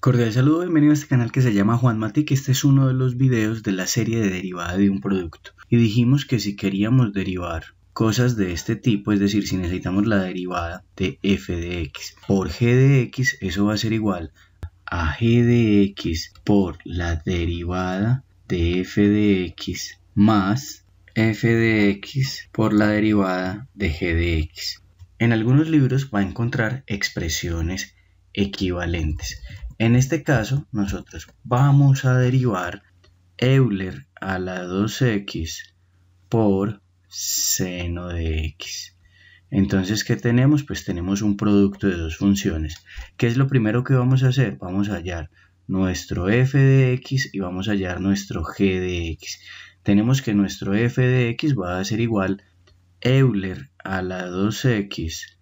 Cordial saludo, bienvenido a este canal que se llama Juan que Este es uno de los videos de la serie de derivada de un producto. Y dijimos que si queríamos derivar cosas de este tipo, es decir, si necesitamos la derivada de f de x por g de x, eso va a ser igual a g de x por la derivada de f de x más f de x por la derivada de g de x. En algunos libros va a encontrar expresiones equivalentes. En este caso, nosotros vamos a derivar Euler a la 2x por seno de x. Entonces, ¿qué tenemos? Pues tenemos un producto de dos funciones. ¿Qué es lo primero que vamos a hacer? Vamos a hallar nuestro f de x y vamos a hallar nuestro g de x. Tenemos que nuestro f de x va a ser igual Euler a la 2x.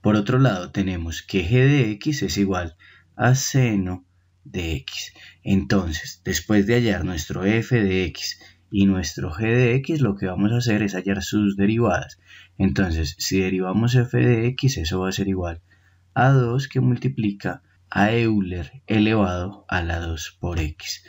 Por otro lado, tenemos que g de x es igual a a seno de x. Entonces, después de hallar nuestro f de x y nuestro g de x, lo que vamos a hacer es hallar sus derivadas. Entonces, si derivamos f de x, eso va a ser igual a 2 que multiplica a Euler elevado a la 2 por x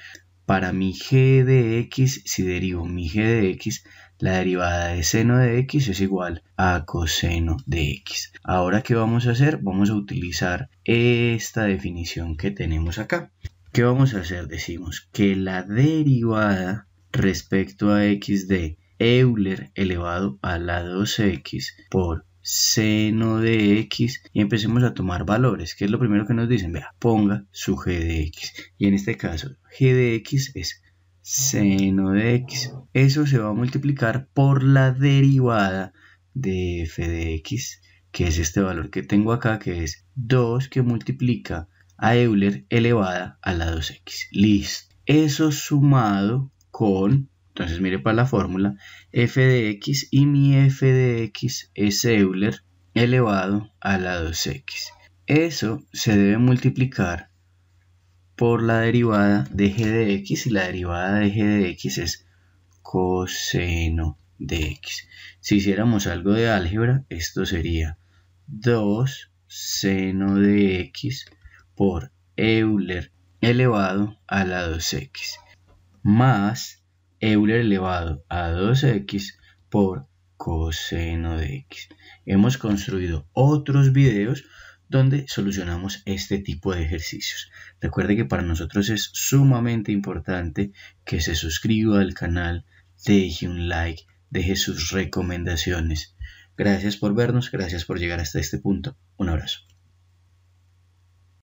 para mi g de x, si derivo mi g de x, la derivada de seno de x es igual a coseno de x. Ahora, ¿qué vamos a hacer? Vamos a utilizar esta definición que tenemos acá. ¿Qué vamos a hacer? Decimos que la derivada respecto a x de Euler elevado a la 2x por seno de x y empecemos a tomar valores, que es lo primero que nos dicen, vea, ponga su g de x. Y en este caso, g de x es seno de x. Eso se va a multiplicar por la derivada de f de x, que es este valor que tengo acá, que es 2 que multiplica a Euler elevada a la 2x. Listo. Eso sumado con entonces mire para la fórmula f de x y mi f de x es Euler elevado a la 2x. Eso se debe multiplicar por la derivada de g de x y la derivada de g de x es coseno de x. Si hiciéramos algo de álgebra, esto sería 2 seno de x por Euler elevado a la 2x más Euler elevado a 2x por coseno de x. Hemos construido otros videos donde solucionamos este tipo de ejercicios. Recuerde que para nosotros es sumamente importante que se suscriba al canal, deje un like, deje sus recomendaciones. Gracias por vernos, gracias por llegar hasta este punto. Un abrazo.